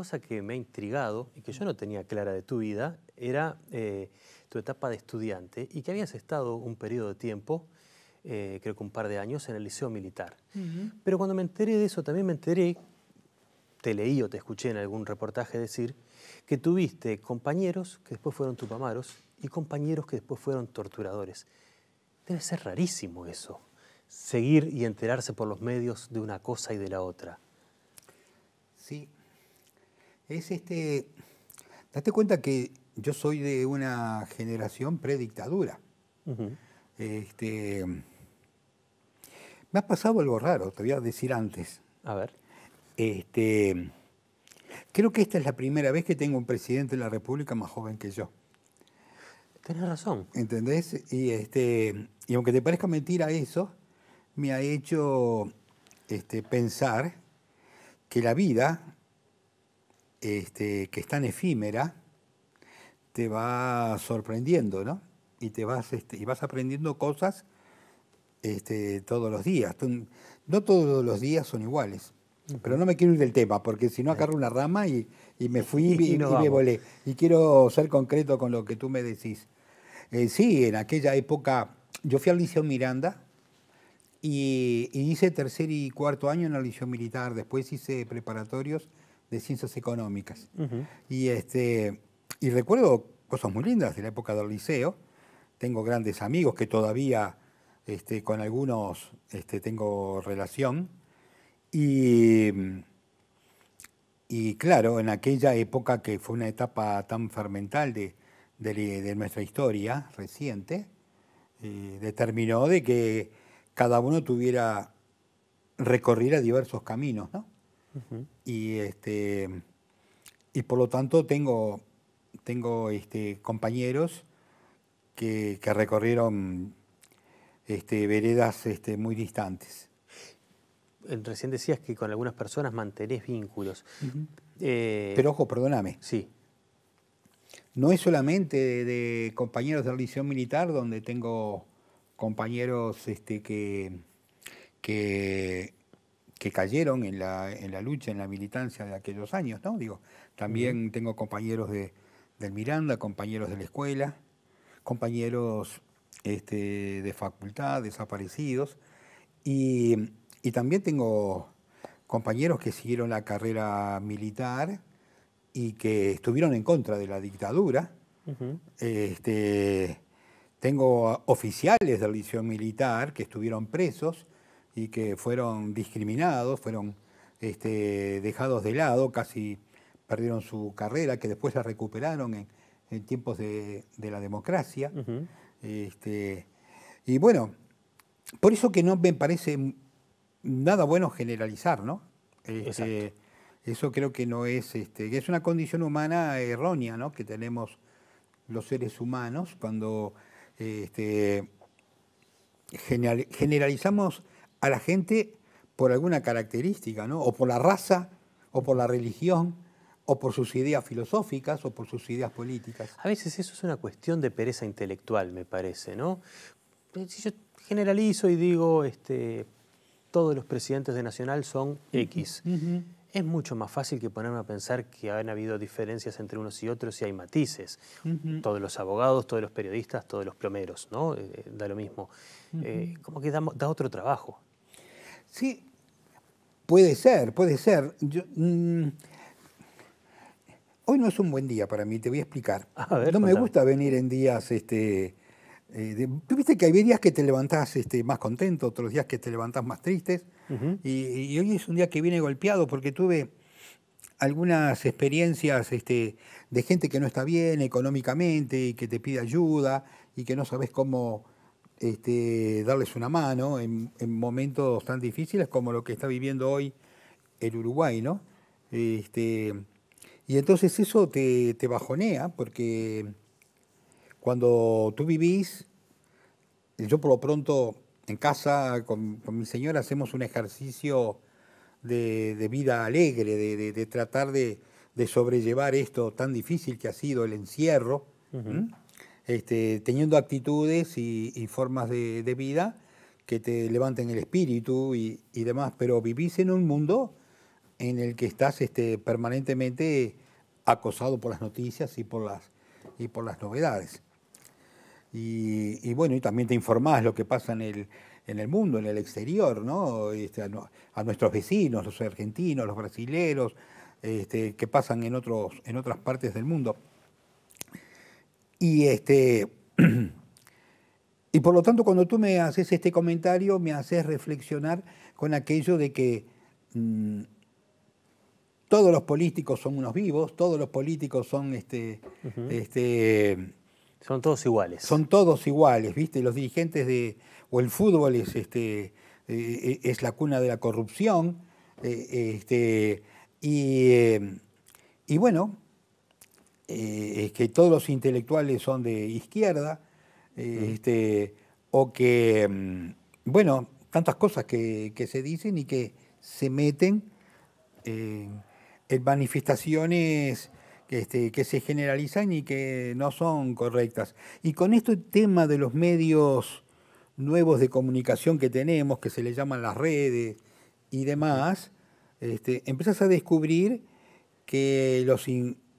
cosa que me ha intrigado y que yo no tenía clara de tu vida era eh, tu etapa de estudiante y que habías estado un periodo de tiempo, eh, creo que un par de años, en el Liceo Militar. Pero cuando me enteré de eso, también me enteré, te leí o te escuché en algún reportaje decir, que tuviste compañeros que después fueron tupamaros y compañeros que después fueron torturadores. Debe ser rarísimo eso, seguir y enterarse por los medios de una cosa y de la otra. Sí, es este, date cuenta que yo soy de una generación predictadura. este, me ha pasado algo raro, te voy a decir antes. A ver. Este, creo que esta es la primera vez que tengo un presidente de la República más joven que yo. Tienes razón. ¿Entendés? Y, este, y aunque te parezca mentira eso, me ha hecho este, pensar que la vida este, que es tan efímera, te va sorprendiendo, ¿no? Y, te vas, este, y vas aprendiendo cosas este, todos los días. No todos los días son iguales. Pero no me quiero ir del tema, porque si no agarro una rama y, me fui y, me volé. Y quiero ser concreto con lo que tú me decís. Eh, sí, en aquella época yo fui al Liceo Miranda y, hice tercer y cuarto año en el Liceo Militar, después hice preparatorios de ciencias económicas. y, este, y recuerdo cosas muy lindas de la época del liceo. Tengo grandes amigos que todavía este, con algunos este, tengo relación. Y, y claro, en aquella época que fue una etapa tan fermental de, nuestra historia reciente, eh, determinó de que cada uno tuviera, recorriera diversos caminos, ¿no? Y este y por lo tanto tengo, tengo este, compañeros que, recorrieron este, veredas este, muy distantes. Recién decías que con algunas personas mantenés vínculos. Eh, Pero ojo, perdóname. Sí. No es solamente de, compañeros de la liceo militar donde tengo compañeros este, que, que que cayeron en la, en la lucha, en la militancia de aquellos años, ¿no? Digo, también tengo compañeros de, del Miranda, compañeros de la escuela, compañeros este, de facultad, desaparecidos, y, también tengo compañeros que siguieron la carrera militar y que estuvieron en contra de la dictadura. este, tengo oficiales del liceo militar que estuvieron presos y que fueron discriminados, fueron este, dejados de lado, casi perdieron su carrera, que después la recuperaron en, tiempos de, la democracia. Este, y bueno, por eso que no me parece nada bueno generalizar, ¿no? Este, eso creo que no es, este, es una condición humana errónea, Que tenemos los seres humanos cuando generalizamos a la gente por alguna característica, ¿no? O por la raza, o por la religión, o por sus ideas filosóficas, o por sus ideas políticas. A veces eso es una cuestión de pereza intelectual, me parece, ¿no? Eh, si yo generalizo y digo, este, todos los presidentes de Nacional son X. Es mucho más fácil que ponerme a pensar que han habido diferencias entre unos y otros y hay matices. Todos los abogados, todos los periodistas, todos los plomeros, ¿no? Eh, da lo mismo. Eh, como que da, otro trabajo. Sí, puede ser, puede ser. Mm, hoy no es un buen día para mí, te voy a explicar. no me gusta venir en días... Este, eh, de, viste que hay días que te levantás este, más contento, otros días que te levantás más tristes. y, hoy es un día que viene golpeado porque tuve algunas experiencias este, de gente que no está bien económicamente y que te pide ayuda y que no sabes cómo este, darles una mano en, momentos tan difíciles como lo que está viviendo hoy el Uruguay, ¿no? Este, y entonces eso te, bajonea, porque cuando tú vivís, yo por lo pronto en casa con, mi señora hacemos un ejercicio de, vida alegre, de, tratar de, sobrellevar esto tan difícil que ha sido el encierro. Este, teniendo actitudes y, formas de, vida que te levanten el espíritu y, demás, pero vivís en un mundo en el que estás este, permanentemente acosado por las noticias y por las, y por las novedades. Y, bueno, y también te informás lo que pasa en el, en el mundo, en el exterior, este, a, nuestros vecinos, los argentinos, los brasileros, que pasan en, otros, en otras partes del mundo. Y, este, y por lo tanto, cuando tú me haces este comentario, me haces reflexionar con aquello de que mm, todos los políticos son unos vivos, todos los políticos son este, este son todos iguales. Son todos iguales, ¿viste? Los dirigentes de. o el fútbol es, este, e, e, es la cuna de la corrupción. E, este, y, eh, y, bueno, eh, que todos los intelectuales son de izquierda, eh, este, o que, mm, bueno, tantas cosas que, se dicen y que se meten en manifestaciones este, que, se generalizan y que no son correctas. Y con este tema de los medios nuevos de comunicación que tenemos, que se le llaman las redes y demás, este, empezás a descubrir que los,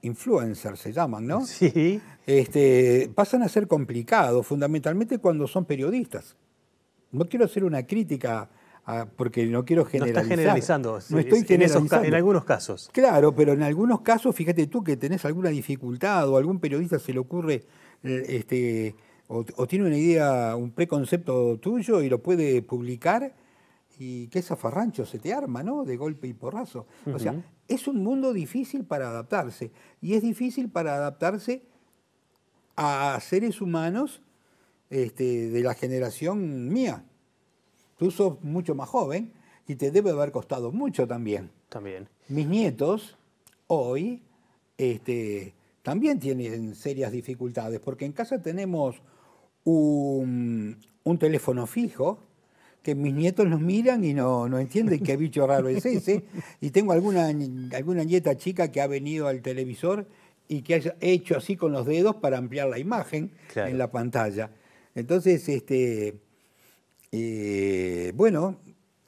influencers se llaman, ¿no? Sí. Este, pasan a ser complicados, fundamentalmente cuando son periodistas. No quiero hacer una crítica porque no quiero generalizar. No está generalizando. No estoy en en, algunos casos. Claro, pero en algunos casos, fíjate tú que tenés alguna dificultad o algún periodista se le ocurre eh, este, o tiene una idea, un preconcepto tuyo y lo puede publicar y qué zafarrancho se te arma, ¿no? De golpe y porrazo. O sea, es un mundo difícil para adaptarse y es difícil para adaptarse a seres humanos este, de la generación mía. Tú sos mucho más joven y te debe haber costado mucho también. También. Mis nietos hoy este, también tienen serias dificultades porque en casa tenemos un teléfono fijo que mis nietos nos miran y no, no entienden qué bicho raro es ese. Y tengo alguna, alguna nieta chica que ha venido al televisor y que ha hecho así con los dedos para ampliar la imagen en la pantalla. Entonces, este, eh, bueno,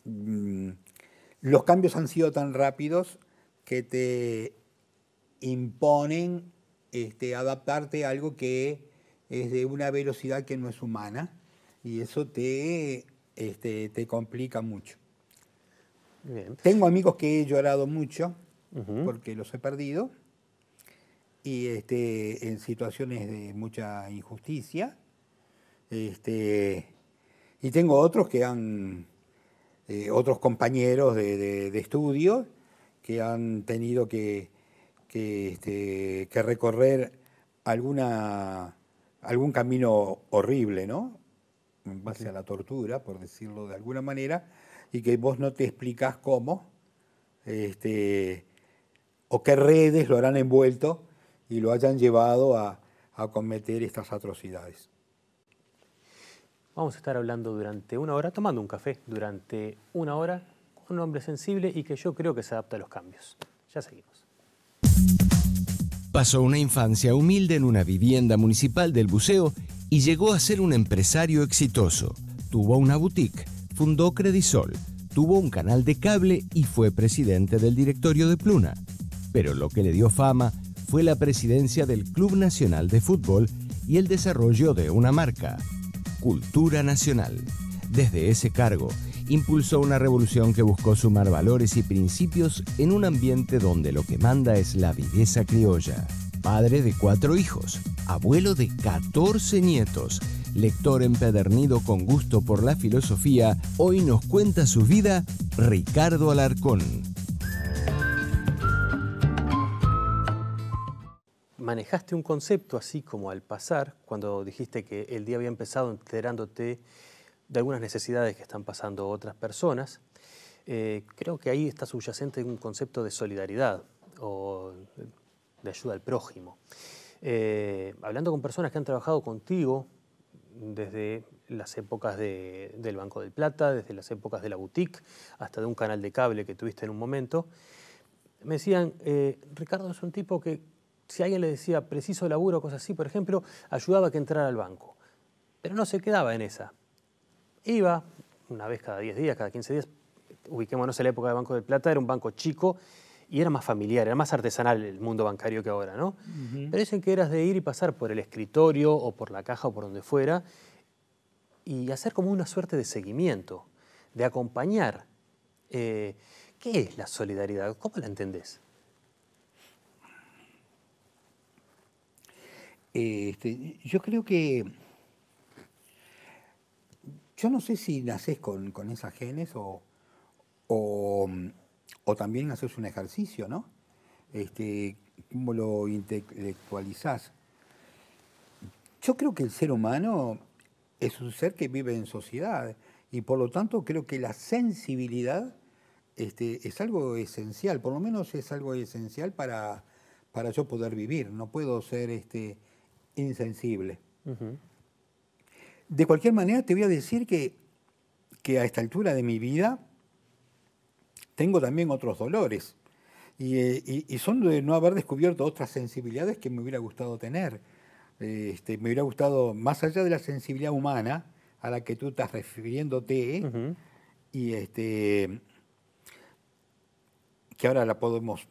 mm, los cambios han sido tan rápidos que te imponen este, adaptarte a algo que es de una velocidad que no es humana y eso te este, te complica mucho. Tengo amigos que he llorado mucho porque los he perdido y este, en situaciones de mucha injusticia. Este, y tengo otros que han, eh, otros compañeros de, estudio que han tenido que, recorrer algún camino horrible, ¿no? en base a la tortura, por decirlo de alguna manera, y que vos no te explicas cómo, este, o qué redes lo harán envuelto y lo hayan llevado a, a cometer estas atrocidades. Vamos a estar hablando durante una hora, tomando un café durante una hora, con un hombre sensible y que yo creo que se adapta a los cambios. Ya seguimos. Pasó una infancia humilde en una vivienda municipal del buceo y llegó a ser un empresario exitoso. Tuvo una boutique, fundó Credisol, tuvo un canal de cable y fue presidente del directorio de Pluna. Pero lo que le dio fama fue la presidencia del Club Nacional de Fútbol y el desarrollo de una marca, Cultura Nacional. Desde ese cargo, impulsó una revolución que buscó sumar valores y principios en un ambiente donde lo que manda es la viveza criolla padre de cuatro hijos, abuelo de 14 nietos, lector empedernido con gusto por la filosofía, hoy nos cuenta su vida Ricardo Alarcón. Manejaste un concepto así como al pasar, cuando dijiste que el día había empezado enterándote de algunas necesidades que están pasando otras personas. Eh, creo que ahí está subyacente un concepto de solidaridad o eh, de ayuda al prójimo. Eh, hablando con personas que han trabajado contigo desde las épocas del Banco del Plata, desde las épocas de la boutique, hasta de un canal de cable que tuviste en un momento, me decían, eh, Ricardo es un tipo que si alguien le decía preciso laburo o cosas así, por ejemplo, ayudaba a que entrara al banco. Pero no se quedaba en esa. Iba una vez cada 10 días, cada 15 días, ubiquémonos en la época del Banco del Plata, era un banco chico y era más familiar, era más artesanal el mundo bancario que ahora, ¿no? Pero dicen que eras de ir y pasar por el escritorio o por la caja o por donde fuera y hacer como una suerte de seguimiento, de acompañar. Eh, ¿Qué es la solidaridad? ¿Cómo la entendés? Este, yo creo que. Yo no sé si nacés con, con esas genes o o también haces un ejercicio, ¿no? Este, ¿Cómo lo intelectualizás? Yo creo que el ser humano es un ser que vive en sociedad y por lo tanto creo que la sensibilidad este, es algo esencial, por lo menos es algo esencial para, para yo poder vivir, no puedo ser este, insensible. De cualquier manera te voy a decir que, que a esta altura de mi vida tengo también otros dolores. Eh, y, son de no haber descubierto otras sensibilidades que me hubiera gustado tener. Eh, este, me hubiera gustado, más allá de la sensibilidad humana a la que tú estás refiriéndote, y este, que ahora la podemos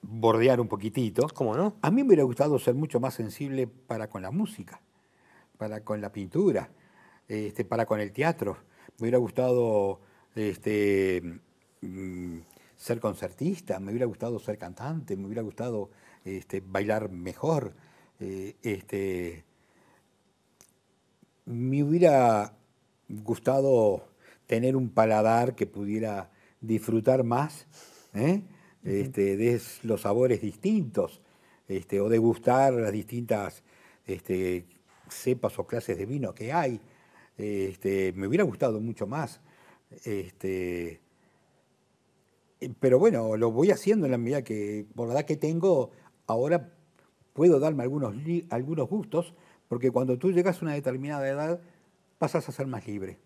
bordear un poquitito. ¿Cómo no? A mí me hubiera gustado ser mucho más sensible para con la música, para con la pintura, este, para con el teatro. Me hubiera gustado este, Mm, ser concertista, me hubiera gustado ser cantante, me hubiera gustado este, bailar mejor, eh, este, me hubiera gustado tener un paladar que pudiera disfrutar más ¿eh? este, de los sabores distintos este, o degustar las distintas este, cepas o clases de vino que hay. Este, me hubiera gustado mucho más. Este, eh, pero bueno, lo voy haciendo en la medida que, por la edad que tengo, ahora puedo darme algunos, algunos gustos, porque cuando tú llegas a una determinada edad, pasas a ser más libre.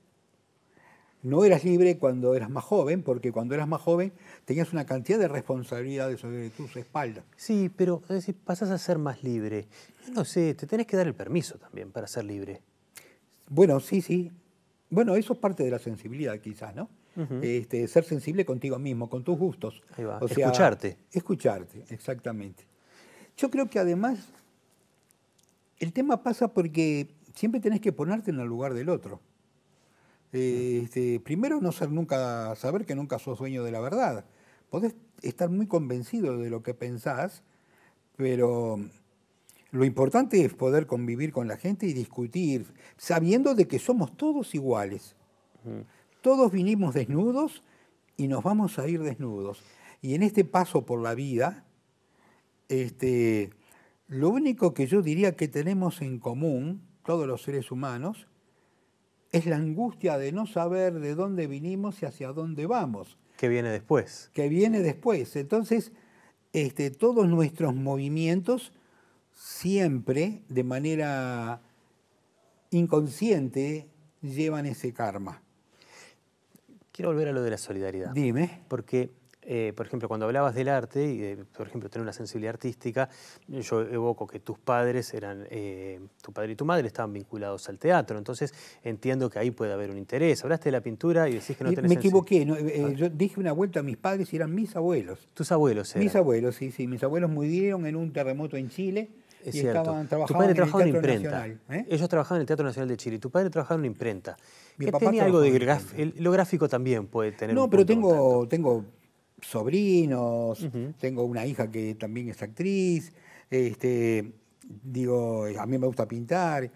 No eras libre cuando eras más joven, porque cuando eras más joven tenías una cantidad de responsabilidades sobre tus espaldas. Sí, pero es decir, pasas a ser más libre. no sé, te tenés que dar el permiso también para ser libre. Bueno, sí, sí. Bueno, eso es parte de la sensibilidad quizás, ¿no? Este, ser sensible contigo mismo, con tus gustos. escucharte. Escucharte, exactamente. Yo creo que además el tema pasa porque siempre tenés que ponerte en el lugar del otro. Este, primero, no ser nunca, saber que nunca sos dueño de la verdad. Podés estar muy convencido de lo que pensás, pero lo importante es poder convivir con la gente y discutir, sabiendo de que somos todos iguales. Todos vinimos desnudos y nos vamos a ir desnudos. Y en este paso por la vida, este, lo único que yo diría que tenemos en común, todos los seres humanos, es la angustia de no saber de dónde vinimos y hacia dónde vamos. Que viene después. Que viene después. Entonces, este, todos nuestros movimientos, siempre de manera inconsciente, llevan ese karma. Quiero volver a lo de la solidaridad. Dime. Porque, eh, por ejemplo, cuando hablabas del arte y, por ejemplo, tener una sensibilidad artística, yo evoco que tus padres eran, eh, tu padre y tu madre estaban vinculados al teatro, entonces entiendo que ahí puede haber un interés. Hablaste de la pintura y decís que no tenés... Me equivoqué, eh, ah. yo dije una vuelta a mis padres y eran mis abuelos. Tus abuelos, eran. Mis abuelos, sí, sí. Mis abuelos murieron en un terremoto en Chile es cierto. tu padre trabajaba en, imprenta. ¿eh? Ellos trabajaban en el Teatro Nacional de Chile. Tu padre trabajaba en una imprenta. ¿Qué tenía algo de Lo gráfico también puede tener. No, pero tengo, tengo sobrinos, tengo una hija que también es actriz. Este, digo, a mí me gusta pintar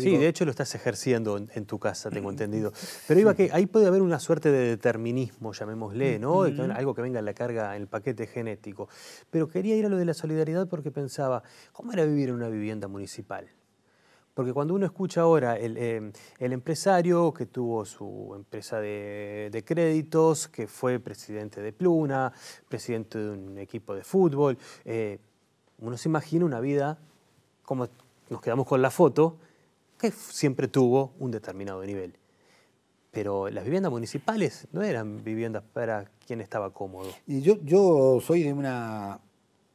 sí, de hecho lo estás ejerciendo en, tu casa, tengo mm. entendido. Pero iba que ahí puede haber una suerte de determinismo, llamémosle, mm, ¿no? Mm. algo que venga en la carga, en el paquete genético. Pero quería ir a lo de la solidaridad porque pensaba, ¿cómo era vivir en una vivienda municipal? Porque cuando uno escucha ahora el, em, empresario que tuvo su empresa de, créditos, que fue presidente de Pluna, presidente de un equipo de fútbol, eh, uno se imagina una vida como nos quedamos con la foto, que siempre tuvo un determinado nivel. Pero las viviendas municipales no eran viviendas para quien estaba cómodo. Y yo, yo soy de una,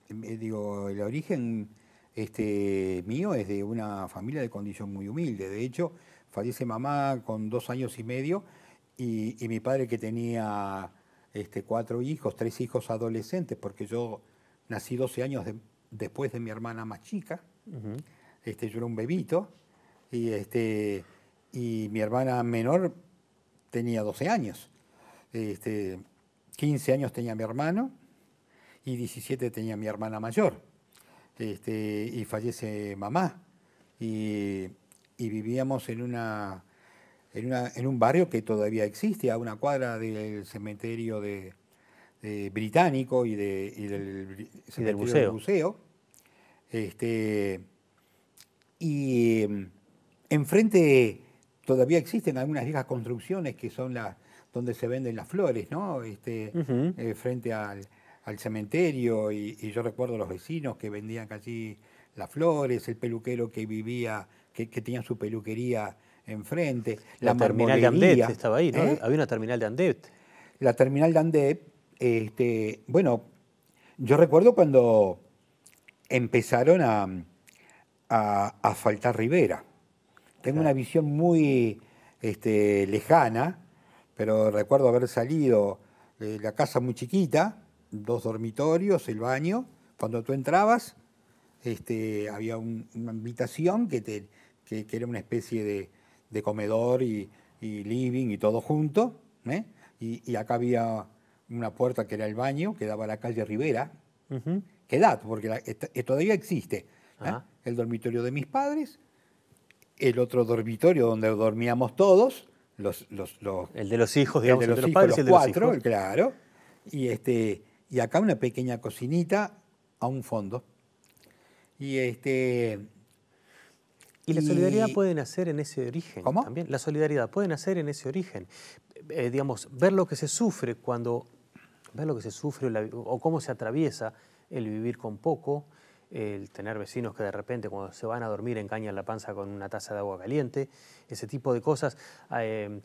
eh, digo, el origen este, mío es de una familia de condición muy humilde. De hecho, fallece mamá con dos años y medio y, mi padre que tenía este, cuatro hijos, tres hijos adolescentes, porque yo nací 12 años después de mi hermana más chica, este, yo era un bebito, y, este, y mi hermana menor tenía 12 años. Este, 15 años tenía mi hermano y 17 tenía mi hermana mayor. Este, y fallece mamá. Y, vivíamos en una, en, un barrio que todavía existe, a una cuadra del cementerio de, británico y, de, y del, museo, Este, y em, Enfrente todavía existen algunas viejas construcciones que son las donde se venden las flores, ¿no? Este, eh, frente al, cementerio y, yo recuerdo los vecinos que vendían casi las flores, el peluquero que vivía, que, tenía su peluquería enfrente. La, terminal de Andep estaba ahí, ¿no? ¿eh? Había una terminal de Andet. La terminal de Andep, este, bueno, yo recuerdo cuando empezaron a, a, Rivera. Tengo una visión muy este, lejana, pero recuerdo haber salido de la casa muy chiquita, dos dormitorios, el baño. Cuando tú entrabas, este, había una habitación que, era una especie de, comedor y, living y todo junto. ¿eh? Y, acá había una puerta que era el baño, que daba a la calle Rivera. Qué edad, Quedad, porque todavía existe. ¿eh? El dormitorio de mis padres el otro dormitorio donde dormíamos todos, los, el de los hijos, de los, padres cuatro, claro, y este y acá una pequeña cocinita a un fondo. Y este y la solidaridad puede nacer en ese origen ¿Cómo? también. La solidaridad puede nacer en ese origen. Eh, digamos, ver lo que se sufre cuando ver lo que se sufre o cómo se atraviesa el vivir con poco, el tener vecinos que de repente cuando se van a dormir encañan la panza con una taza de agua caliente, ese tipo de cosas, eh,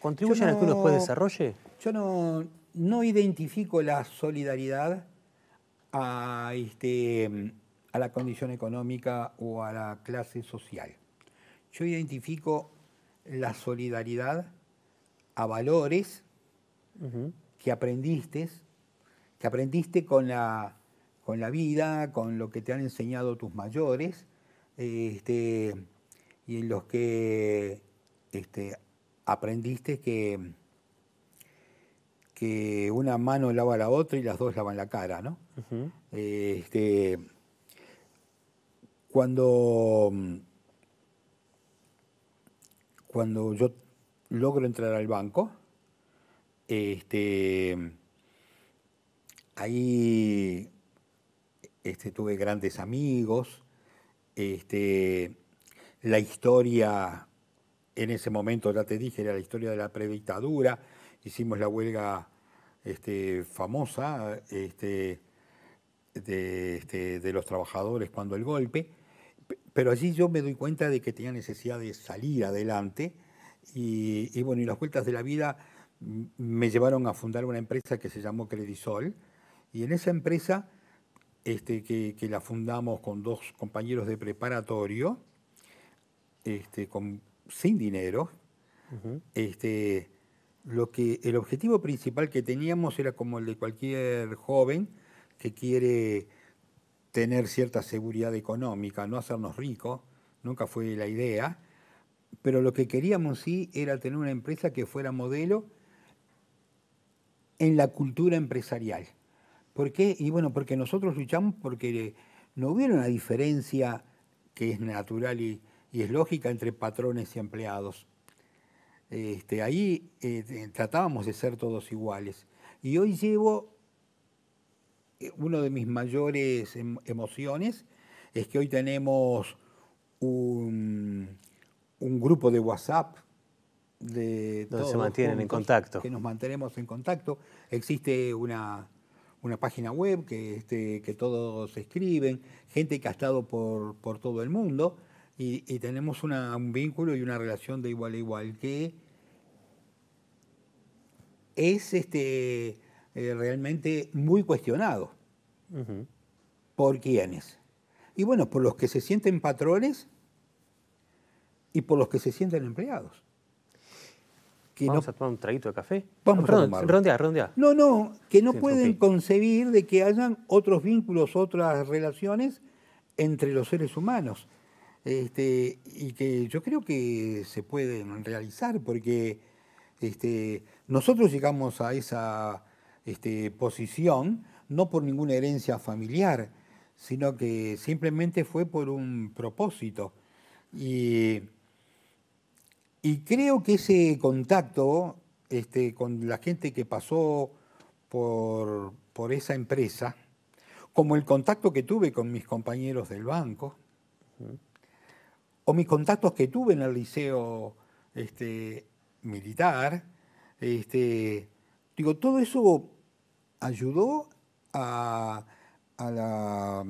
¿contribuyen a que uno después desarrolle? Yo no, no identifico la solidaridad a, este, a la condición económica o a la clase social. Yo identifico la solidaridad a valores que aprendiste, que aprendiste con la con la vida, con lo que te han enseñado tus mayores, este, y en los que este, aprendiste que, que una mano lava la otra y las dos lavan la cara, ¿no? este, cuando, mm, cuando yo logro entrar al banco, este, ahí este, tuve grandes amigos, este, la historia, en ese momento ya te dije, era la historia de la predictadura, hicimos la huelga este, famosa este, de, este, de los trabajadores cuando el golpe, pero allí yo me doy cuenta de que tenía necesidad de salir adelante y, bueno, y las vueltas de la vida me llevaron a fundar una empresa que se llamó Credisol y en esa empresa este, que, la fundamos con dos compañeros de preparatorio, este, sin dinero. Este, el objetivo principal que teníamos era como el de cualquier joven que quiere tener cierta seguridad económica, no hacernos ricos, nunca fue la idea, pero lo que queríamos sí era tener una empresa que fuera modelo en la cultura empresarial. ¿Por qué? Y bueno, porque nosotros luchamos porque no hubiera una diferencia que es natural y, es lógica entre patrones y empleados. Este, ahí eh, eh, tratábamos de ser todos iguales. Y hoy llevo eh, una de mis mayores em, emociones, es que hoy tenemos un, grupo de WhatsApp. Donde se mantienen en contacto. Que nos mantenemos en contacto. Existe una, una página web que, este, que todos escriben, gente que ha estado por, todo el mundo y, tenemos un vínculo y una relación de igual a igual que es este, eh, realmente muy cuestionado. ¿Por quiénes? Y bueno, por los que se sienten patrones y por los que se sienten empleados. Vamos a tomar un traguito de café. Vamos no, No, no, que no pueden concebir de que hayan otros vínculos, otras relaciones entre los seres humanos. Este, y que yo creo que se pueden realizar porque este, nosotros llegamos a esa este, posición no por ninguna herencia familiar, sino que simplemente fue por un propósito. Y y creo que ese contacto este, con la gente que pasó por, esa empresa, como el contacto que tuve con mis compañeros del banco, o mis contactos que tuve en el liceo este, militar, este, digo, todo eso ayudó a, la,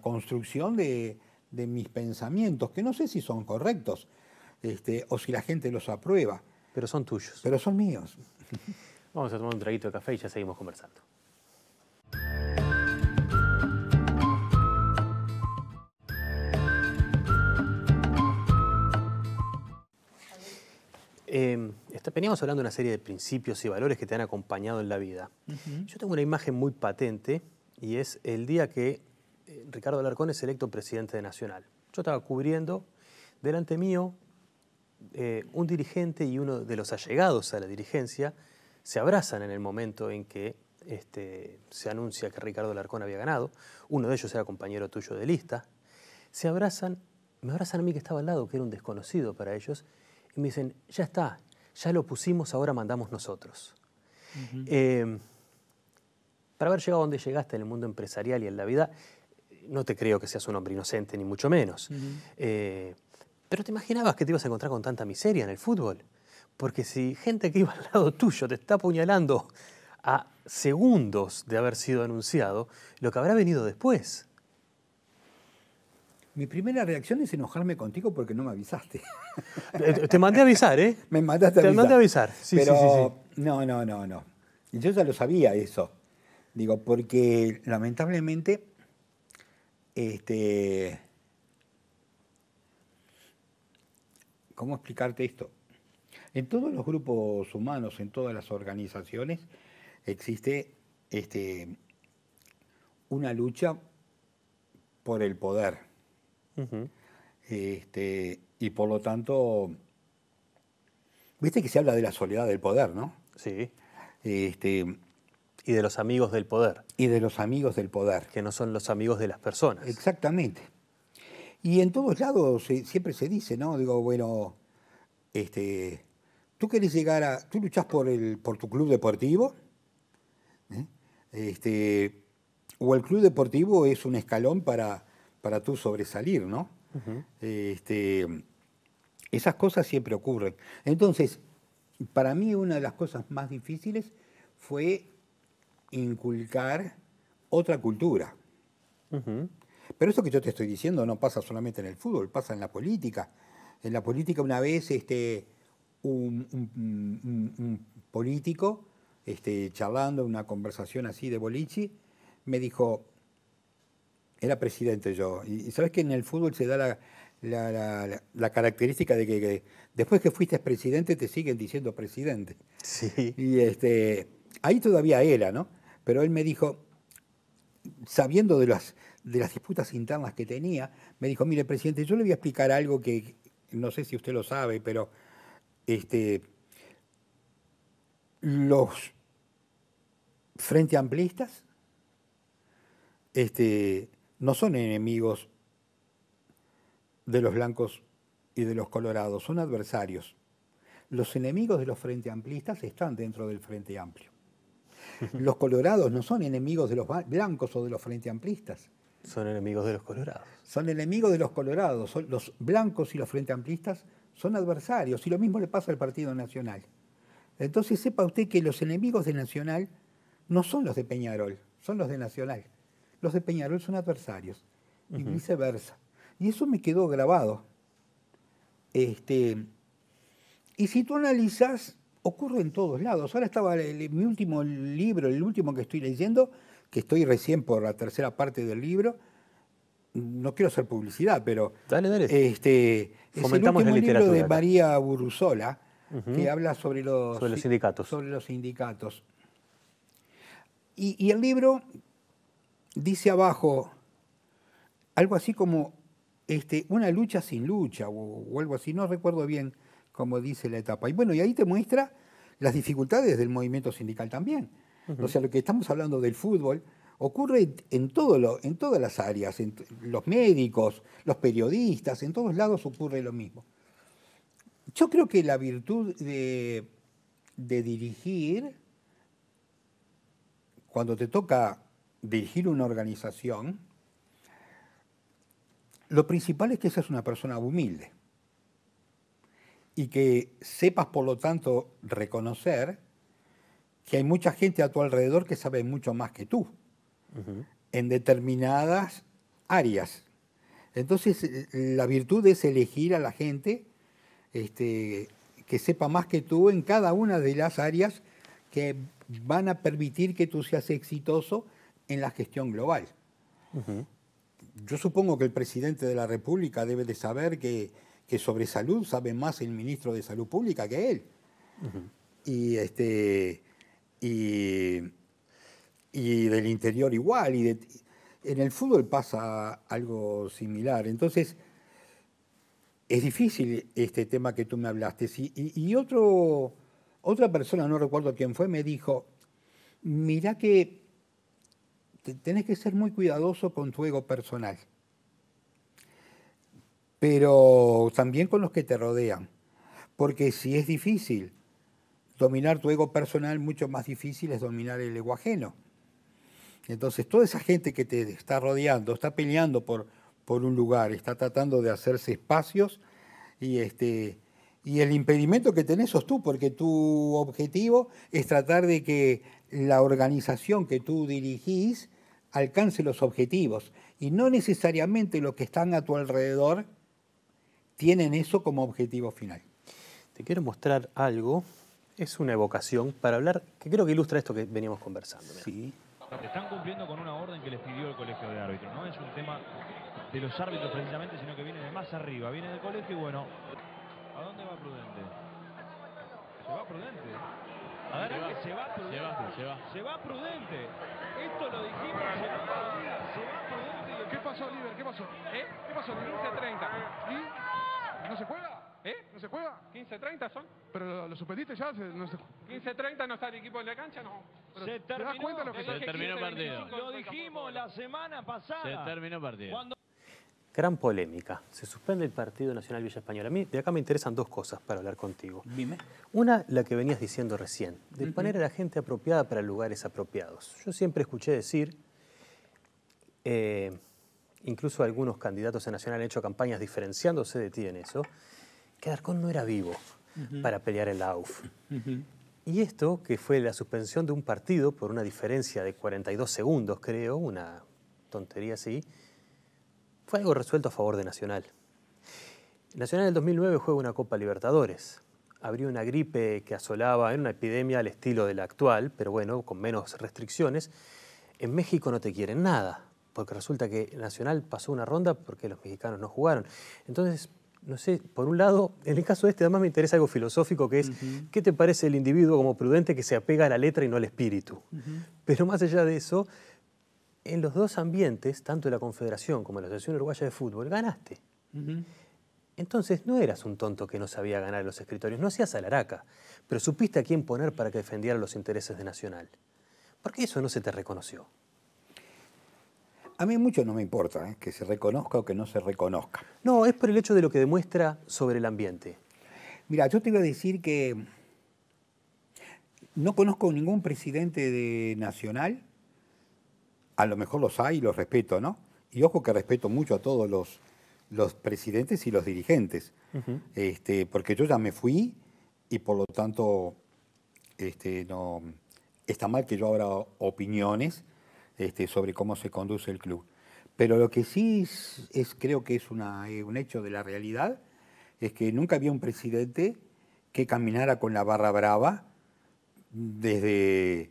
construcción de mis pensamientos, que no sé si son correctos, este, o si la gente los aprueba. Pero son tuyos. Pero son míos. Vamos a tomar un traguito de café y ya seguimos conversando. Eh, veníamos hablando de una serie de principios y valores que te han acompañado en la vida. Yo tengo una imagen muy patente y es el día que eh, Ricardo Alarcón es electo presidente de Nacional. Yo estaba cubriendo, delante mío eh, un dirigente y uno de los allegados a la dirigencia se abrazan en el momento en que este, se anuncia que Ricardo Larcón había ganado, uno de ellos era compañero tuyo de lista, se abrazan, me abrazan a mí que estaba al lado, que era un desconocido para ellos, y me dicen, ya está, ya lo pusimos, ahora mandamos nosotros. Eh, para haber llegado a donde llegaste en el mundo empresarial y en la vida, no te creo que seas un hombre inocente, ni mucho menos. Pero te imaginabas que te ibas a encontrar con tanta miseria en el fútbol. Porque si gente que iba al lado tuyo te está apuñalando a segundos de haber sido anunciado, lo que habrá venido después. Mi primera reacción es enojarme contigo porque no me avisaste. Te mandé a avisar, ¿eh? Me mandaste a avisar. Te mandé a avisar. Sí, sí, sí, no, no, no, no. Yo ya lo sabía eso. Digo, porque lamentablemente, este, ¿Cómo explicarte esto? En todos los grupos humanos, en todas las organizaciones, existe este, una lucha por el poder. este, y por lo tanto, viste que se habla de la soledad del poder, ¿no? Sí. Este, y de los amigos del poder. Y de los amigos del poder. Que no son los amigos de las personas. Exactamente. Y en todos lados siempre se dice, ¿no? Digo, bueno, este, tú quieres llegar a. Tú luchás por, el, por tu club deportivo. ¿Eh? Este, o el club deportivo es un escalón para, para tú sobresalir, ¿no? este, esas cosas siempre ocurren. Entonces, para mí una de las cosas más difíciles fue inculcar otra cultura. Pero esto que yo te estoy diciendo no pasa solamente en el fútbol, pasa en la política. En la política una vez este, un, político este, charlando una conversación así de bolichi, me dijo, era presidente yo, y sabes que en el fútbol se da la, característica de que, después que fuiste presidente te siguen diciendo presidente. Sí. Y este, ahí todavía era, ¿no? Pero él me dijo, sabiendo de las, de las disputas internas que tenía, me dijo, mire, presidente, yo le voy a explicar algo que no sé si usted lo sabe, pero este, los frente amplistas este, no son enemigos de los blancos y de los colorados, son adversarios. Los enemigos de los frente amplistas están dentro del frente amplio. Los colorados no son enemigos de los blancos o de los frente amplistas son enemigos de los colorados. Son enemigos de los colorados. los blancos y los frente amplistas son adversarios. Y lo mismo le pasa al Partido Nacional. Entonces sepa usted que los enemigos de Nacional no son los de Peñarol, son los de Nacional. Los de Peñarol son adversarios. Y viceversa. Y eso me quedó grabado. Este, y si tú analizas, ocurre en todos lados. Ahora estaba el, mi último libro, el último que estoy leyendo, que estoy recién por la tercera parte del libro. No quiero hacer publicidad, pero. Este, es el último libro de María Burusola, que habla sobre los, los sindicatos. Y, el libro dice abajo algo así como este, una lucha sin lucha o, o, algo así, no recuerdo bien cómo dice la etapa. Y bueno, y ahí te muestra las dificultades del movimiento sindical también. O sea, lo que estamos hablando del fútbol ocurre en, todas las áreas, los médicos, los periodistas, en todos lados ocurre lo mismo. Yo creo que la virtud de, de dirigir, cuando te toca dirigir una organización, lo principal es que seas una persona humilde y que sepas, por lo tanto, reconocer que hay mucha gente a tu alrededor que sabe mucho más que tú en determinadas áreas. Entonces, eh, eh, la virtud es elegir a la gente este, que sepa más que tú en cada una de las áreas que van a permitir que tú seas exitoso en la gestión global. Yo supongo que el presidente de la República debe de saber que, que sobre salud sabe más el ministro de Salud Pública que él. Y este, y, del interior igual. Y en el fútbol pasa algo similar. Entonces, es difícil este tema que tú me hablaste. Y, otro, otra persona, no recuerdo quién fue, me dijo, mirá que tenés que ser muy cuidadoso con tu ego personal, pero también con los que te rodean, porque si es difícil dominar tu ego personal mucho más difícil es dominar el ego ajeno. Entonces, toda esa gente que te está rodeando, está peleando por, por un lugar, está tratando de hacerse espacios y, este, y el impedimento que tenés sos tú, porque tu objetivo es tratar de que la organización que tú dirigís alcance los objetivos y no necesariamente los que están a tu alrededor tienen eso como objetivo final. Te quiero mostrar algo es una evocación para hablar, que creo que ilustra esto que veníamos conversando. Sí. Están cumpliendo con una orden que les pidió el colegio de árbitros, no es un tema de los árbitros precisamente, sino que viene de más arriba, viene del colegio y bueno, ¿a dónde va Prudente? Se va Prudente. A ver, que se va Prudente. Se va, se va. Se va Prudente. Esto lo dijimos en otro día, se va Prudente. ¿Qué pasó, Oliver? ¿Qué pasó? ¿Eh? ¿Qué pasó? 15-30. ¿Y? ¿No se juega? ¿Eh? ¿No se juega? 15-30 son. Pero lo, suspendiste ya. no 15-30 no está el equipo en la cancha, no. se terminó, ¿te lo que se, terminó partido. Lo dijimos la semana pasada. Se terminó partido. Gran polémica. Se suspende el partido Nacional Villa Española. A mí de acá me interesan dos cosas para hablar contigo. Dime. Una, la que venías diciendo recién, de poner a la gente apropiada para lugares apropiados. Yo siempre escuché decir, eh, incluso algunos candidatos a Nacional han hecho campañas diferenciándose de ti en eso, que Arcón no era vivo para pelear el AUF. Y esto, que fue la suspensión de un partido por una diferencia de 42 segundos, creo, una tontería así, fue algo resuelto a favor de Nacional. Nacional en el 2009 juega una Copa Libertadores. Abrió una gripe que asolaba, en una epidemia al estilo de la actual, pero bueno, con menos restricciones. En México no te quieren nada, porque resulta que Nacional pasó una ronda porque los mexicanos no jugaron. Entonces, no sé, por un lado, en el caso de este además me interesa algo filosófico que es, ¿qué te parece el individuo como prudente que se apega a la letra y no al espíritu? Pero más allá de eso, en los dos ambientes, tanto de la Confederación como de la Asociación Uruguaya de Fútbol, ganaste. Entonces no eras un tonto que no sabía ganar los escritorios, no hacías alaraca, pero supiste a quién poner para que defendiera los intereses de Nacional. ¿Por qué eso no se te reconoció? A mí mucho no me importa ¿eh? que se reconozca o que no se reconozca. No, es por el hecho de lo que demuestra sobre el ambiente. Mira, yo te iba a decir que no conozco ningún presidente de Nacional, a lo mejor los hay y los respeto, ¿no? Y ojo que respeto mucho a todos los, presidentes y los dirigentes, este, porque yo ya me fui y por lo tanto este, no, está mal que yo abra opiniones este, sobre cómo se conduce el club. Pero lo que sí es, creo que es una, eh, un hecho de la realidad es que nunca había un presidente que caminara con la barra brava desde...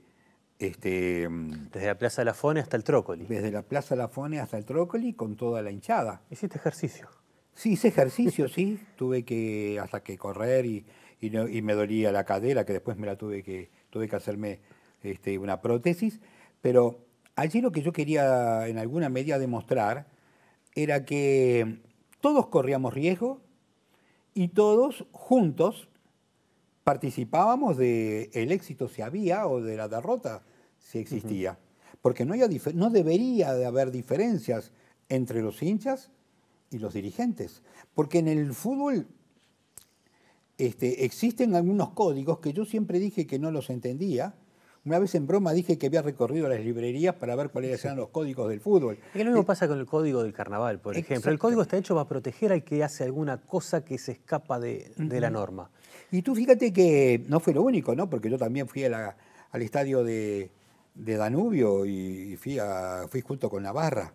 Este, desde la Plaza Lafone hasta el Trócoli. Desde la Plaza Lafone hasta el Trócoli con toda la hinchada. ¿Hiciste ejercicio? Sí, hice ejercicio, sí. Tuve que hasta que correr y, me dolía la cadera, que después me la tuve que, tuve que hacerme este, una prótesis. Pero allí lo que yo quería en alguna medida demostrar era que todos corríamos riesgo y todos juntos participábamos del el éxito si había o de la derrota si existía. Porque no, debería de haber diferencias entre los hinchas y los dirigentes. Porque en el fútbol este, existen algunos códigos que yo siempre dije que no los entendía, una vez en broma dije que había recorrido las librerías para ver cuáles eran los códigos del fútbol. Y lo mismo pasa con el código del carnaval, por ejemplo. El código está hecho para proteger al que hace alguna cosa que se escapa de, la norma. Y tú fíjate que no fue lo único, ¿no? Porque yo también fui a al estadio de, Danubio y fui, fui, junto con Navarra.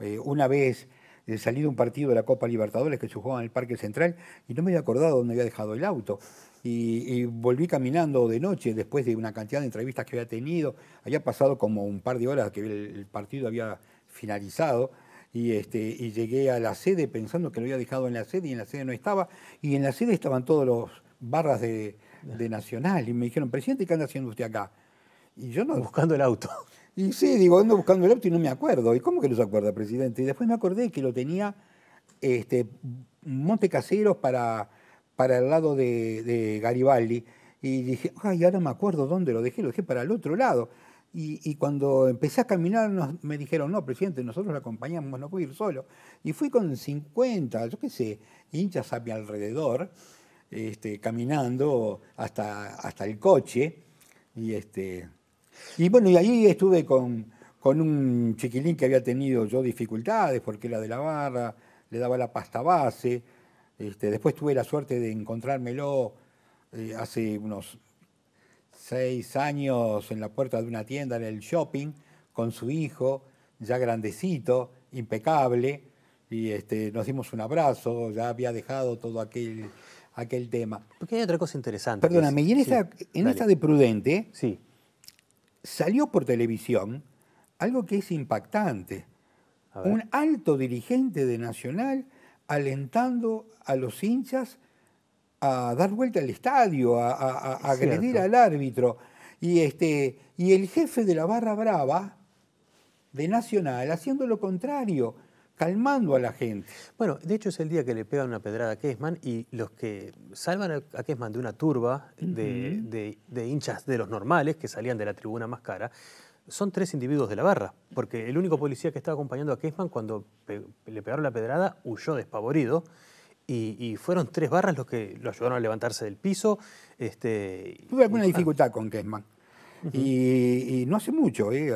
Eh, una vez eh, salí de un partido de la Copa Libertadores que se jugaba en el Parque Central y no me había acordado dónde había dejado el auto. Y, volví caminando de noche después de una cantidad de entrevistas que había tenido. Había pasado como un par de horas que el, partido había finalizado este, y, llegué a la sede pensando que lo había dejado en la sede y en la sede no estaba. Y en la sede estaban todos los barras de, Nacional y me dijeron, presidente, ¿qué anda haciendo usted acá? Y yo no... Buscando el auto. Y sí, digo, ando buscando el auto y no me acuerdo. ¿Y cómo que no se acuerda, presidente? Y después me acordé que lo tenía este, Monte Caseros para para el lado de, Garibaldi y dije, ay, ahora me acuerdo dónde lo dejé, lo dejé para el otro lado. Y, cuando empecé a caminar me dijeron, no, presidente, nosotros lo acompañamos, no puedo ir solo. Y fui con 50, yo qué sé, hinchas a mi alrededor, este, caminando hasta, hasta el coche. Y, este, y bueno, y ahí estuve con, con un chiquilín que había tenido yo dificultades porque era de la barra, le daba la pasta base, este, después tuve la suerte de encontrármelo eh, hace unos seis años en la puerta de una tienda en el shopping con su hijo, ya grandecito, impecable, y este, nos dimos un abrazo, ya había dejado todo aquel, aquel tema. Porque hay otra cosa interesante. Perdóname, y en, esta, de Prudente sí. salió por televisión algo que es impactante. Un alto dirigente de Nacional alentando a los hinchas a dar vuelta al estadio, a, agredir al árbitro. Y, este, y el jefe de la barra brava de Nacional haciendo lo contrario, calmando a la gente. Bueno, de hecho es el día que le pegan una pedrada a Kessman y los que salvan a Kessman de una turba de hinchas de los normales que salían de la tribuna más cara son tres individuos de la barra, porque el único policía que estaba acompañando a Kessman cuando le pegaron la pedrada huyó despavorido. Y, fueron tres barras los que lo ayudaron a levantarse del piso. Este, Tuve alguna dificultad con Kessman. y, no hace mucho, ¿eh?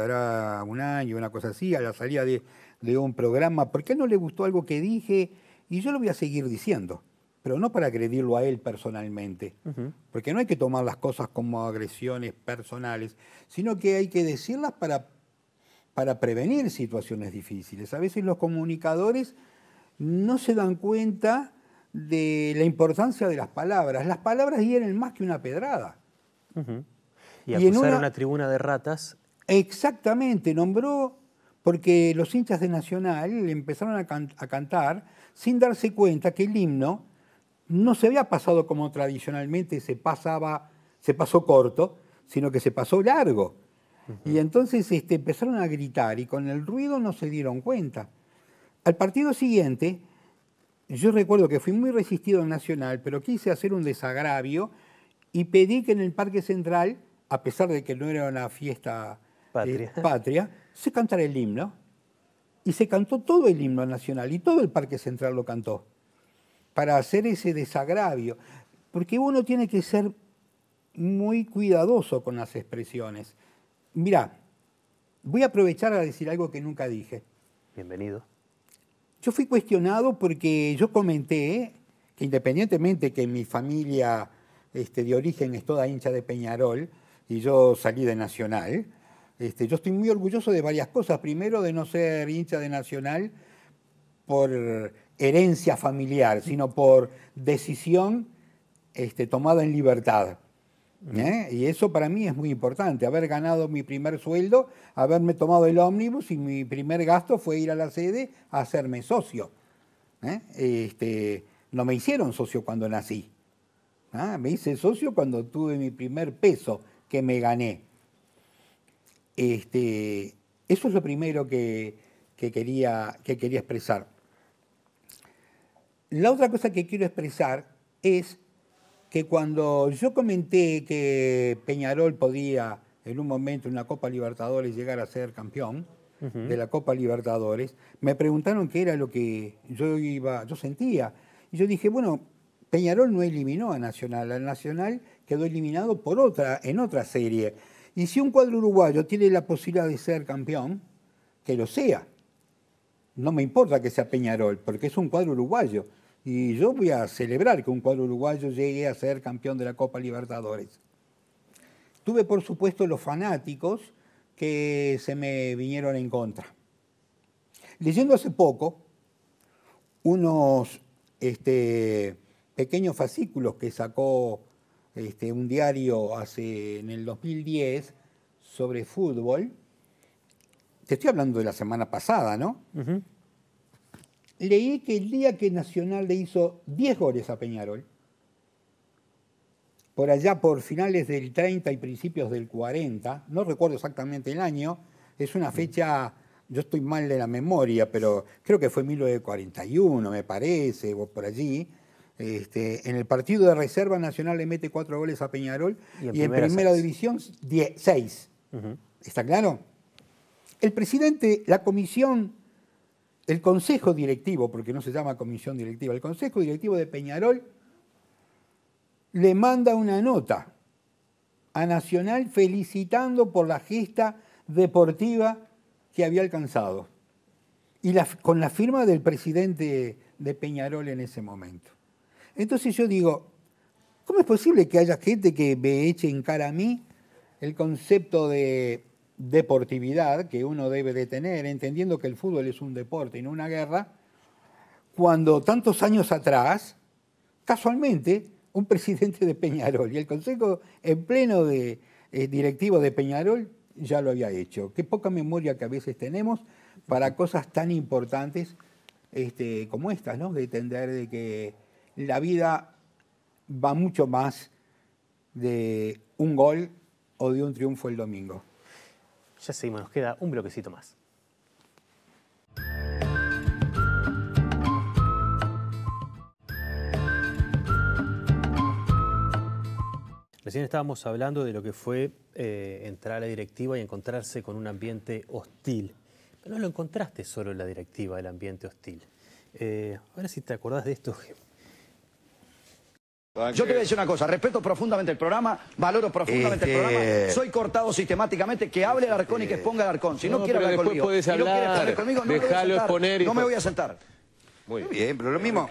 un año, una cosa así, a la salida de, de un programa, porque qué no le gustó algo que dije y yo lo voy a seguir diciendo pero no para agredirlo a él personalmente, porque no hay que tomar las cosas como agresiones personales, sino que hay que decirlas para, para prevenir situaciones difíciles. A veces los comunicadores no se dan cuenta de la importancia de las palabras. Las palabras hieren más que una pedrada. Y, acusar y una, tribuna de ratas. Exactamente, nombró porque los hinchas de Nacional empezaron a, cantar sin darse cuenta que el himno no se había pasado como tradicionalmente se pasaba, se pasó corto, sino que se pasó largo. Y entonces este, empezaron a gritar y con el ruido no se dieron cuenta. Al partido siguiente, yo recuerdo que fui muy resistido en Nacional, pero quise hacer un desagravio y pedí que en el Parque Central, a pesar de que no era una fiesta patria, eh, patria se cantara el himno. Y se cantó todo el himno nacional y todo el Parque Central lo cantó para hacer ese desagravio. Porque uno tiene que ser muy cuidadoso con las expresiones. Mira, voy a aprovechar a decir algo que nunca dije. Bienvenido. Yo fui cuestionado porque yo comenté que independientemente que mi familia este, de origen es toda hincha de Peñarol y yo salí de Nacional, este, yo estoy muy orgulloso de varias cosas. Primero, de no ser hincha de Nacional por herencia familiar, sino por decisión este, tomada en libertad. ¿Eh? Y eso para mí es muy importante, haber ganado mi primer sueldo, haberme tomado el ómnibus y mi primer gasto fue ir a la sede a hacerme socio. ¿Eh? Este, no me hicieron socio cuando nací, ¿Ah? me hice socio cuando tuve mi primer peso que me gané. Este, eso es lo primero que, quería, que quería expresar. La otra cosa que quiero expresar es que cuando yo comenté que Peñarol podía en un momento en una Copa Libertadores llegar a ser campeón de la Copa Libertadores, me preguntaron qué era lo que yo iba, yo sentía. Y yo dije, bueno, Peñarol no eliminó a Nacional, A Nacional quedó eliminado por otra, en otra serie. Y si un cuadro uruguayo tiene la posibilidad de ser campeón, que lo sea. No me importa que sea Peñarol, porque es un cuadro uruguayo. Y yo voy a celebrar que un cuadro uruguayo llegue a ser campeón de la Copa Libertadores. Tuve, por supuesto, los fanáticos que se me vinieron en contra. Leyendo hace poco unos este, pequeños fascículos que sacó este, un diario hace, en el 2010 sobre fútbol, te estoy hablando de la semana pasada, ¿no? leí que el día que Nacional le hizo 10 goles a Peñarol, por allá por finales del 30 y principios del 40, no recuerdo exactamente el año, es una fecha, yo estoy mal de la memoria, pero creo que fue 1941, me parece, o por allí. Este, en el partido de reserva Nacional le mete 4 goles a Peñarol y en, primera, división 6. ¿Está claro? El presidente, la comisión el Consejo Directivo, porque no se llama Comisión Directiva, el Consejo Directivo de Peñarol le manda una nota a Nacional felicitando por la gesta deportiva que había alcanzado. Y con la firma del presidente de Peñarol en ese momento. Entonces yo digo, ¿cómo es posible que haya gente que me eche en cara a mí el concepto de deportividad que uno debe de tener, entendiendo que el fútbol es un deporte y no una guerra, cuando tantos años atrás, casualmente, un presidente de Peñarol y el Consejo en pleno de, eh, directivo de Peñarol ya lo había hecho. Qué poca memoria que a veces tenemos para cosas tan importantes este, como estas, ¿no? De entender de que la vida va mucho más de un gol o de un triunfo el domingo. Ya seguimos, nos queda un bloquecito más. Recién estábamos hablando de lo que fue eh, entrar a la directiva y encontrarse con un ambiente hostil. Pero no lo encontraste solo en la directiva, el ambiente hostil. Eh, ahora si te acordás de esto, yo te voy a decir una cosa, respeto profundamente el programa, valoro profundamente el este, programa, soy cortado sistemáticamente, que hable el arcón y que este. exponga el Si no, hablar conmigo, si no quiere hablar conmigo, no déjalo exponer. No me voy a sentar. Muy bien, pero lo mismo.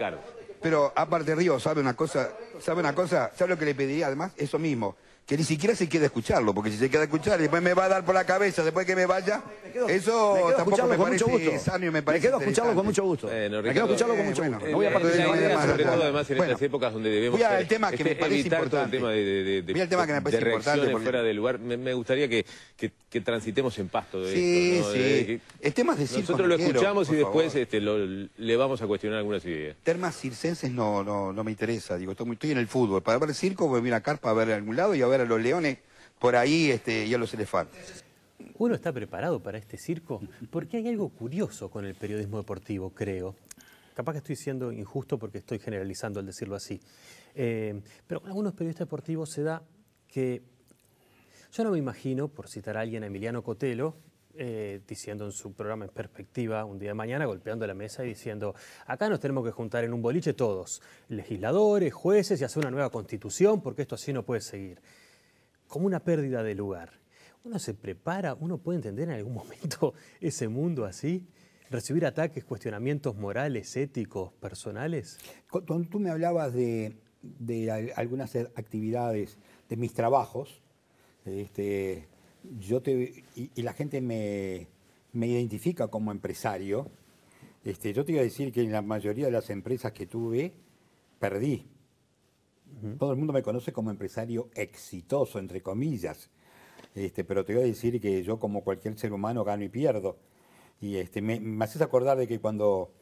Pero aparte Río, ¿sabe una cosa? ¿Sabe una cosa? ¿Sabe lo que le pediría además? Eso mismo que ni siquiera se quede a escucharlo, porque si se queda a escuchar y después me va a dar por la cabeza, después que me vaya, eso tampoco me parece sano y me parece Me quedo escucharlo con mucho gusto. me quedo escucharlo con mucho gusto. voy a partir de eh, nada Sobre todo, además, en estas épocas donde debemos Mira, el tema que me parece importante. Mira el tema que me parece importante fuera de lugar. Me, gustaría que, que, transitemos en pasto de sí, esto. Sí, sí. El tema es Nosotros lo escuchamos y después este, le vamos a cuestionar algunas ideas. Termas circenses no, me interesa. Digo, estoy, en el fútbol. Para ver el circo voy a ir a carpa a ver en algún lado y a ver a los leones por ahí este, y a los elefantes. ¿Uno está preparado para este circo? Porque hay algo curioso con el periodismo deportivo, creo. Capaz que estoy siendo injusto porque estoy generalizando al decirlo así. Eh, pero con algunos periodistas deportivos se da que... Yo no me imagino, por citar a alguien, a Emiliano Cotelo, eh, diciendo en su programa en perspectiva un día de mañana, golpeando la mesa y diciendo, acá nos tenemos que juntar en un boliche todos, legisladores, jueces y hacer una nueva constitución porque esto así no puede seguir como una pérdida de lugar. Uno se prepara, uno puede entender en algún momento ese mundo así, recibir ataques, cuestionamientos morales, éticos, personales. Cuando tú me hablabas de, algunas e, actividades, de mis trabajos, este, yo y, la gente me, identifica como empresario, este, yo te iba a decir que en la mayoría de las empresas que tuve, perdí. Todo el mundo me conoce como empresario exitoso, entre comillas. Este, pero te voy a decir que yo, como cualquier ser humano, gano y pierdo. Y este, me, haces acordar de que cuando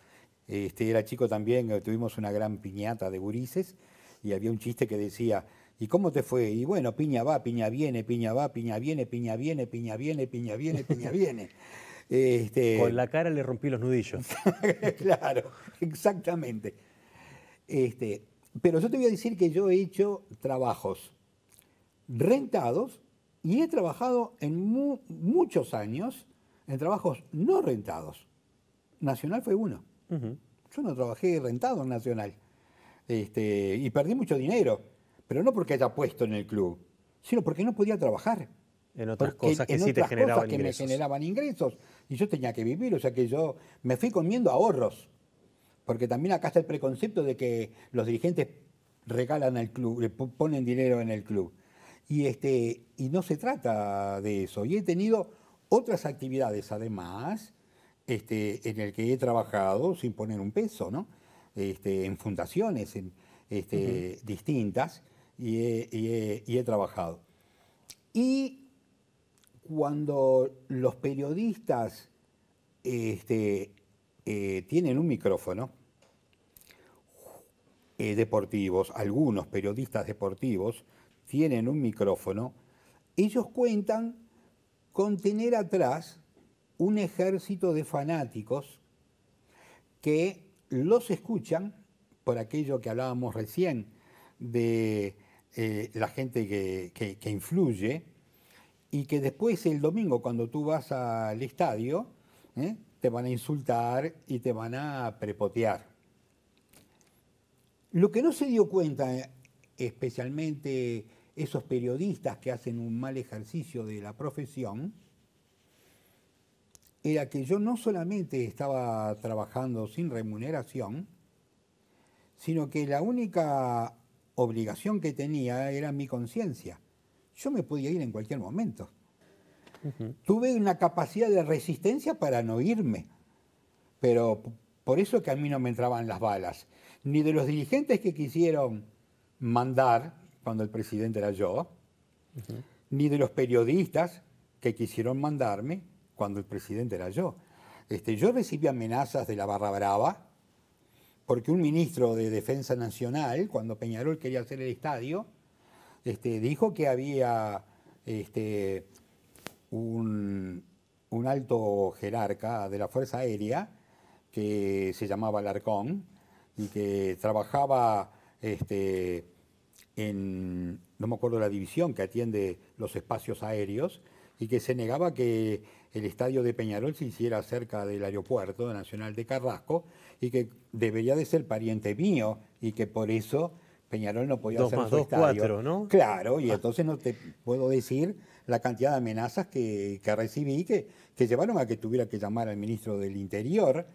este, era chico también, eh, tuvimos una gran piñata de gurises y había un chiste que decía, ¿y cómo te fue? Y bueno, piña va, piña viene, piña va, piña viene, piña viene, piña viene, piña viene, piña viene. Con la cara le rompí los nudillos. claro, exactamente. Este, pero yo te voy a decir que yo he hecho trabajos rentados y he trabajado en muchos años en trabajos no rentados. Nacional fue uno. Yo no trabajé rentado en Nacional. Este, y perdí mucho dinero, pero no porque haya puesto en el club, sino porque no podía trabajar. En otras cosas que sí te que me generaban ingresos. Y yo tenía que vivir, o sea que yo me fui comiendo ahorros porque también acá está el preconcepto de que los dirigentes regalan al club, le ponen dinero en el club. Y, este, y no se trata de eso. Y he tenido otras actividades además este, en el que he trabajado sin poner un peso, ¿no? Este, en fundaciones este, distintas y he, trabajado. Y cuando los periodistas este, eh, tienen un micrófono eh, deportivos, algunos periodistas deportivos tienen un micrófono, ellos cuentan con tener atrás un ejército de fanáticos que los escuchan, por aquello que hablábamos recién de eh, la gente que, influye, y que después el domingo cuando tú vas al estadio, te van a insultar y te van a prepotear. Lo que no se dio cuenta, especialmente esos periodistas que hacen un mal ejercicio de la profesión, era que yo no solamente estaba trabajando sin remuneración, sino que la única obligación que tenía era mi conciencia. Yo me podía ir en cualquier momento. Tuve una capacidad de resistencia para no irme, pero por eso que a mí no me entraban las balas, ni de los dirigentes que quisieron mandar cuando el presidente era yo, ni de los periodistas que quisieron mandarme cuando el presidente era yo. Este, yo recibí amenazas de la barra brava, porque un ministro de Defensa Nacional, cuando Peñarol quería hacer el estadio, este, dijo que había este, un, alto jerarca de la Fuerza Aérea que se llamaba Larcón y que trabajaba este, en, no me acuerdo la división que atiende los espacios aéreos, y que se negaba que el estadio de Peñarol se hiciera cerca del aeropuerto nacional de Carrasco y que debería de ser pariente mío y que por eso Peñarol no podía hacer estadio. Cuatro, ¿no? Claro, y ah. entonces no te puedo decir la cantidad de amenazas que, recibí que, que, llevaron a que tuviera que llamar al ministro del Interior,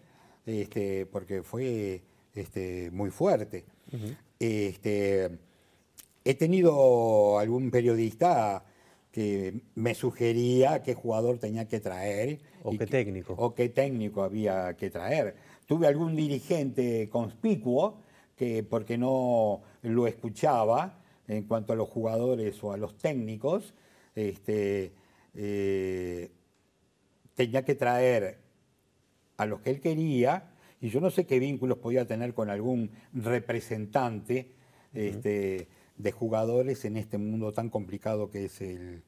este, porque fue este, muy fuerte. Este, he tenido algún periodista que me sugería qué jugador tenía que traer. O qué técnico. O qué técnico había que traer. Tuve algún dirigente conspicuo que porque no lo escuchaba en cuanto a los jugadores o a los técnicos, este, eh, tenía que traer a los que él quería, y yo no sé qué vínculos podía tener con algún representante este, de jugadores en este mundo tan complicado que es el,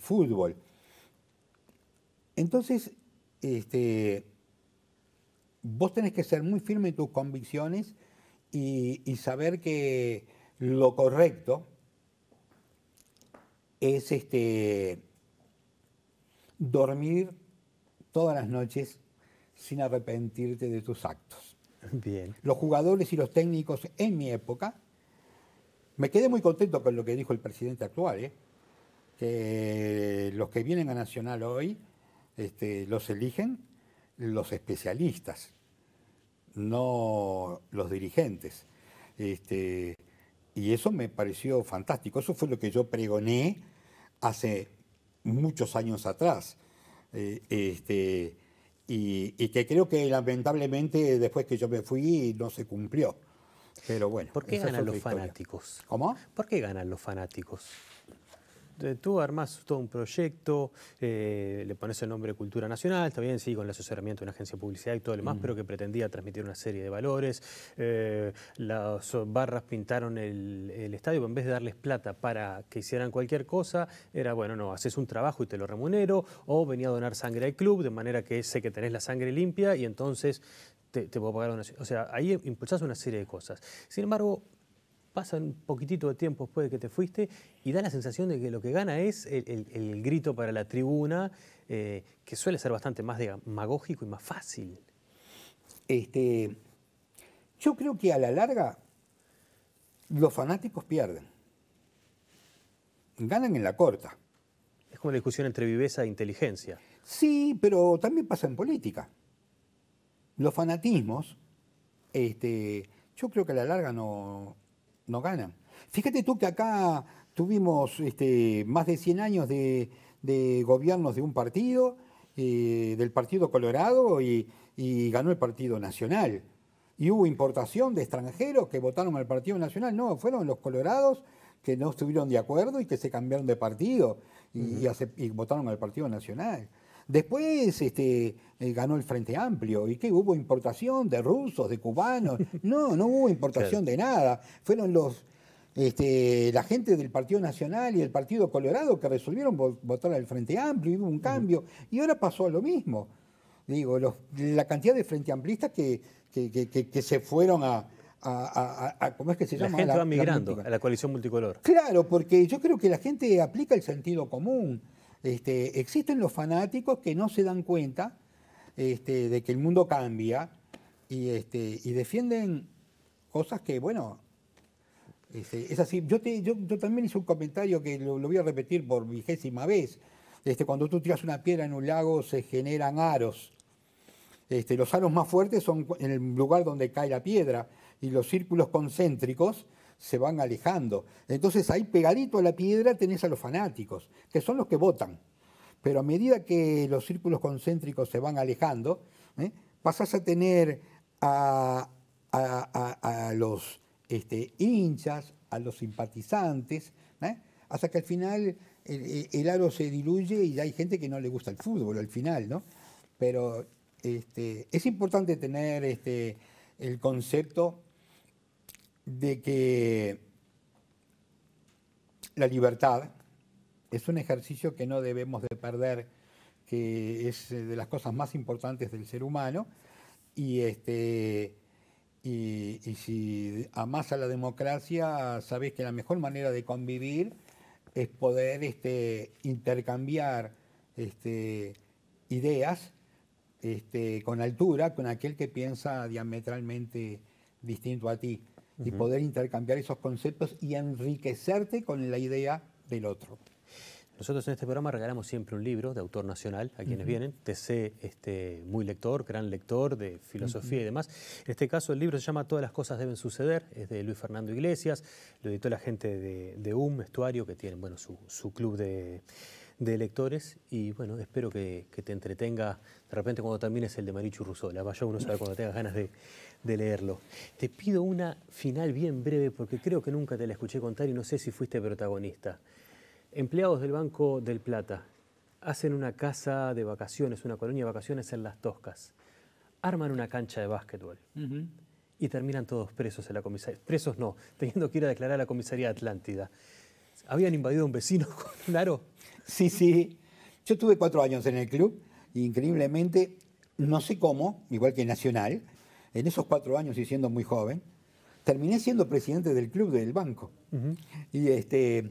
fútbol. Entonces, este, vos tenés que ser muy firme en tus convicciones y saber que lo correcto es este, dormir todas las noches sin arrepentirte de tus actos. Bien. Los jugadores y los técnicos en mi época, me quedé muy contento con lo que dijo el presidente actual, ¿eh? que los que vienen a Nacional hoy este, los eligen los especialistas, no los dirigentes. Este, y eso me pareció fantástico. Eso fue lo que yo pregoné hace muchos años atrás. Eh, este, y, que creo que lamentablemente después que yo me fui no se cumplió. Pero bueno. ¿Por qué ganan los fanáticos? ¿Cómo? ¿Por qué ganan los fanáticos? tú armás todo un proyecto, eh, le pones el nombre Cultura Nacional, está bien, sí, con el asesoramiento de una agencia de publicidad y todo lo demás, mm. pero que pretendía transmitir una serie de valores. Eh, las barras pintaron el, estadio, en vez de darles plata para que hicieran cualquier cosa, era, bueno, no, haces un trabajo y te lo remunero, o venía a donar sangre al club, de manera que sé que tenés la sangre limpia y entonces te, te, puedo pagar una... O sea, ahí impulsas una serie de cosas. Sin embargo, pasa un poquitito de tiempo después de que te fuiste y da la sensación de que lo que gana es el, grito para la tribuna, eh, que suele ser bastante más demagógico y más fácil. Este, yo creo que a la larga los fanáticos pierden. Ganan en la corta. Es como la discusión entre viveza e inteligencia. Sí, pero también pasa en política. Los fanatismos, este, yo creo que a la larga no, no ganan. Fíjate tú que acá tuvimos este, más de 100 años de, gobiernos de un partido, eh, del Partido Colorado, y, ganó el Partido Nacional. Y hubo importación de extranjeros que votaron al Partido Nacional. No, fueron los colorados que no estuvieron de acuerdo y que se cambiaron de partido y votaron al Partido Nacional. Después este, eh, ganó el Frente Amplio. ¿Y qué? ¿Hubo importación de rusos, de cubanos? No, no hubo importación de nada. Fueron los este, la gente del Partido Nacional y el Partido Colorado que resolvieron votar al Frente Amplio y hubo un cambio. Y ahora pasó lo mismo. Digo, la cantidad de Frente Amplistas que, se fueron a, ¿cómo es que se llama? la gente migrando a la coalición multicolor. Claro, porque yo creo que la gente aplica el sentido común. Este, existen los fanáticos que no se dan cuenta este, de que el mundo cambia y, este, defienden cosas que, bueno, es, así. Yo, también hice un comentario que lo, voy a repetir por vigésima vez. cuando tú tiras una piedra en un lago se generan aros. los aros más fuertes son en el lugar donde cae la piedra y los círculos concéntricos se van alejando. Entonces ahí pegadito a la piedra tenés a los fanáticos, que son los que votan. Pero a medida que los círculos concéntricos se van alejando, ¿eh? pasás a tener a, los este, hinchas, a los simpatizantes, ¿eh? hasta que al final el, aro se diluye y hay gente que no le gusta el fútbol al final, ¿no? Pero este, es importante tener este, el concepto de que la libertad es un ejercicio que no debemos de perder, que es eh, de las cosas más importantes del ser humano, y, este, si amas a la democracia, sabés que la mejor manera de convivir es poder este, intercambiar este, ideas con altura con aquel que piensa diametralmente distinto a ti y poder intercambiar esos conceptos y enriquecerte con la idea del otro. Nosotros en este programa regalamos siempre un libro de autor nacional a quienes vienen. Te sé este, muy lector, gran lector de filosofía y demás. En este caso el libro se llama Todas las cosas deben suceder, es de Luis Fernando Iglesias, lo editó la gente de, de UM, Estuario, que tienen bueno, su club de, de lectores y bueno, espero que, te entretenga de repente cuando también es el de Marichu la Vaya uno sabe cuando tengas ganas de, leerlo. Te pido una final bien breve porque creo que nunca te la escuché contar y no sé si fuiste protagonista. Empleados del Banco del Plata hacen una casa de vacaciones, una colonia de vacaciones en Las Toscas. Arman una cancha de básquetbol. Y terminan todos presos en la comisaría. Presos no, teniendo que ir a declarar a la comisaría Atlántida. Habían invadido a un vecino con un aro Sí, sí. Yo tuve cuatro años en el club y increíblemente, no sé cómo, igual que Nacional, en esos cuatro años y siendo muy joven, terminé siendo presidente del club del banco. y, este,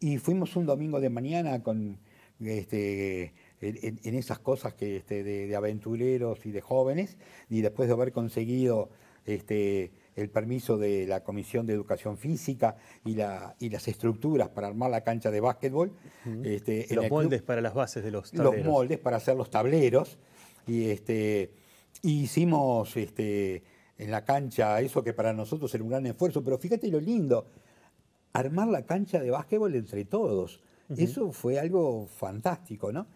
y fuimos un domingo de mañana con, este, en, esas cosas que, este, de, de, aventureros y de jóvenes, y después de haber conseguido este, el permiso de la Comisión de Educación Física y, las estructuras para armar la cancha de básquetbol. Este, los moldes para las bases de los tableros. Los moldes para hacer los tableros. Y este, hicimos este, en la cancha eso que para nosotros era un gran esfuerzo, pero fíjate lo lindo, armar la cancha de básquetbol entre todos. Eso fue algo fantástico, ¿no?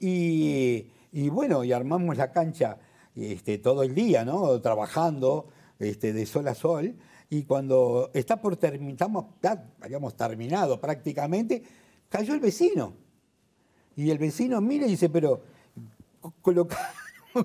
Y, bueno, y armamos la cancha todo el día, ¿no? Trabajando este, de sol a sol, y cuando está por habíamos terminado prácticamente, cayó el vecino. Y el vecino mira y dice, pero colocaron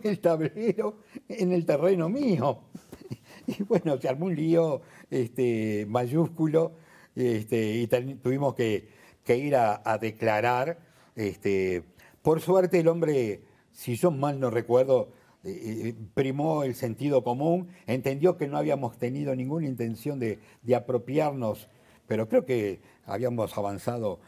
el tablero en el terreno mío. Y bueno, se armó un lío este, mayúsculo este, y tuvimos que, ir a, declarar. Este, por suerte el hombre, si yo mal no recuerdo, eh, eh, primó el sentido común, entendió que no habíamos tenido ninguna intención de, apropiarnos, pero creo que habíamos avanzado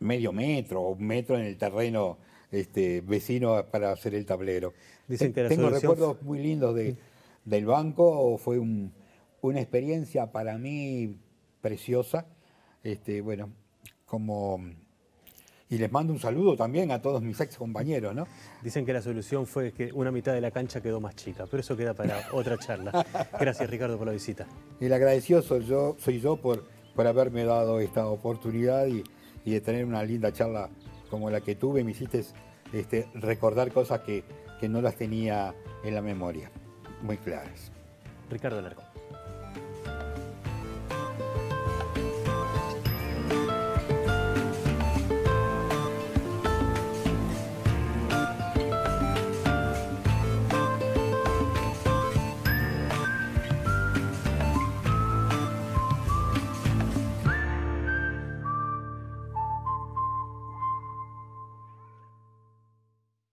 medio metro o un metro en el terreno este, vecino para hacer el tablero. Tengo recuerdos muy lindos del banco, fue una experiencia para mí preciosa. Este, bueno, como y les mando un saludo también a todos mis ex compañeros, ¿no? Dicen que la solución fue que una mitad de la cancha quedó más chica, pero eso queda para otra charla. Gracias Ricardo por la visita. El agradecido soy yo, soy yo por, por haberme dado esta oportunidad y, de tener una linda charla como la que tuve. Me hiciste este, recordar cosas que, no las tenía en la memoria, muy claras. Ricardo largo